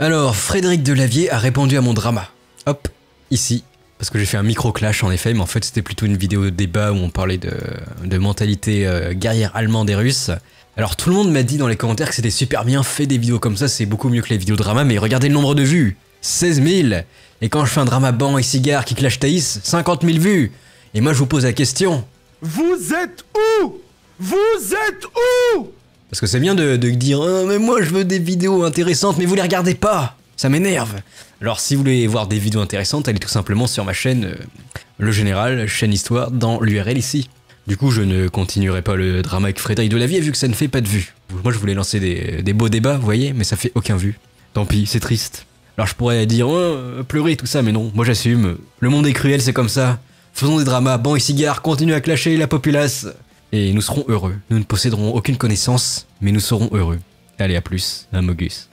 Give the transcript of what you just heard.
Alors, Frédéric Delavier a répondu à mon drama. Hop, ici. Parce que j'ai fait un micro-clash en effet, mais en fait c'était plutôt une vidéo de débat où on parlait de, mentalité euh, guerrière allemande et russe. Alors tout le monde m'a dit dans les commentaires que c'était super bien fait des vidéos comme ça, c'est beaucoup mieux que les vidéos drama, mais regardez le nombre de vues 16 000 Et quand je fais un drama banc et cigare qui clash taïs, 50 000 vues Et moi je vous pose la question Vous êtes où Vous êtes où parce que c'est bien de, dire euh, mais moi je veux des vidéos intéressantes, mais vous les regardez pas Ça m'énerve Alors si vous voulez voir des vidéos intéressantes, allez tout simplement sur ma chaîne euh, Le Général, chaîne Histoire, dans l'URL ici. Du coup, je ne continuerai pas le drama avec Frédéric vie vu que ça ne fait pas de vues. Moi, je voulais lancer des, beaux débats, vous voyez, mais ça fait aucun vue. Tant pis, c'est triste. Alors je pourrais dire, euh, pleurer, tout ça, mais non, moi j'assume. Le monde est cruel, c'est comme ça. Faisons des dramas, ban et cigares, continuez à clasher la populace et nous serons heureux. Nous ne posséderons aucune connaissance, mais nous serons heureux. Allez, à plus, un Mogus.